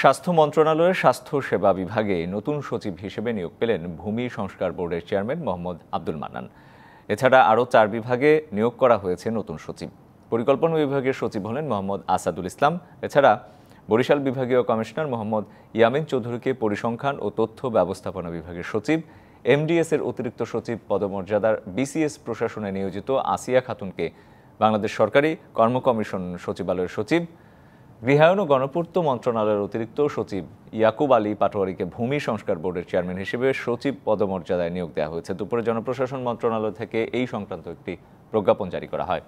স্বাস্থ্য মন্ত্রণালয়ের স্বাস্থ্য সেবা বিভাগে নতুন সচিব হিসেবে নিয়োগ পেলেন ভূমি সংস্কার বোর্ডের চেয়ারম্যান মোহাম্মদ আব্দুল মান্নান এছাড়া আরও চার বিভাগে নিয়োগ করা হয়েছে নতুন সচিব পরিকল্পনা বিভাগের সচিব হলেন মোহাম্মদ আসাদুল ইসলাম এছাড়া বরিশাল বিভাগীয় কমিশনার মোহাম্মদ ইয়ামিন চৌধুরীকে পরিসংখ্যান ও তথ্য ব্যবস্থাপনা বিভাগের সচিব এমডিএস এর অতিরিক্ত সচিব পদমর্যাদার বিসিএস প্রশাসনে নিয়োজিত আসিয়া খাতুনকে বাংলাদেশ সরকারি কর্মকমিশন সচিবালয়ের সচিব গৃহায়ন ও গণপূর্ত মন্ত্রণালয়ের অতিরিক্ত সচিব ইয়াকুব আলী পাটোয়ারিকে ভূমি সংস্কার বোর্ডের চেয়ারম্যান হিসেবে সচিব পদমর্যাদায় নিয়োগ দেওয়া হয়েছে দুপুরে জনপ্রশাসন মন্ত্রণালয় থেকে এই সংক্রান্ত একটি প্রজ্ঞাপন জারি করা হয়